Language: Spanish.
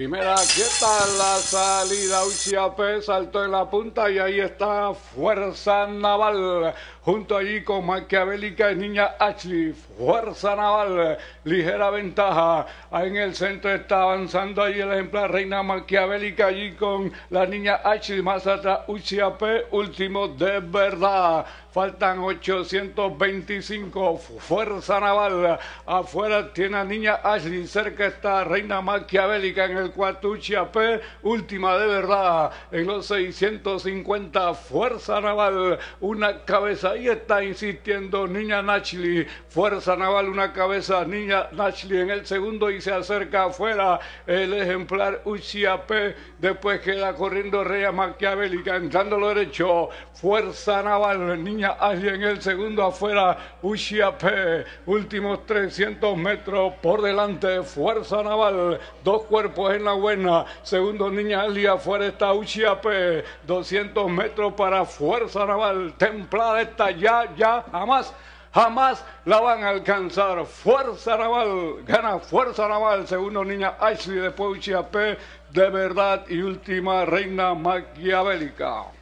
Primera quieta la salida, Uchiapé saltó en la punta y ahí está Fuerza Naval. Junto allí con Maquiavélica y Niña Ashley, Fuerza Naval, ligera ventaja. ahí En el centro está avanzando allí el ejemplar Reina Maquiavélica allí con la Niña Ashley, más atrás Uchiapé, último de verdad. Faltan 825, Fuerza Naval. Afuera tiene a Niña Ashley, cerca está Reina Maquiavélica en el Cuatuchiapé, última de verdad en los 650 Fuerza Naval, una cabeza y está insistiendo Niña Nachli, Fuerza Naval, una cabeza, Niña Nachli en el segundo y se acerca afuera el ejemplar Uchiapé, después queda corriendo Rea Maquiavélica, entrando lo derecho, Fuerza Naval, Niña Nachli en el segundo afuera, Uchiapé, últimos 300 metros por delante, Fuerza Naval, dos cuerpos en la buena. Segundo, niña Alia, fuera está Uchiapé 200 metros para Fuerza Naval. Templada esta, ya, ya, jamás jamás la van a alcanzar. Fuerza Naval, gana Fuerza Naval, segundo niña Ashley, después Uchiapé, de verdad y última reina maquiavélica.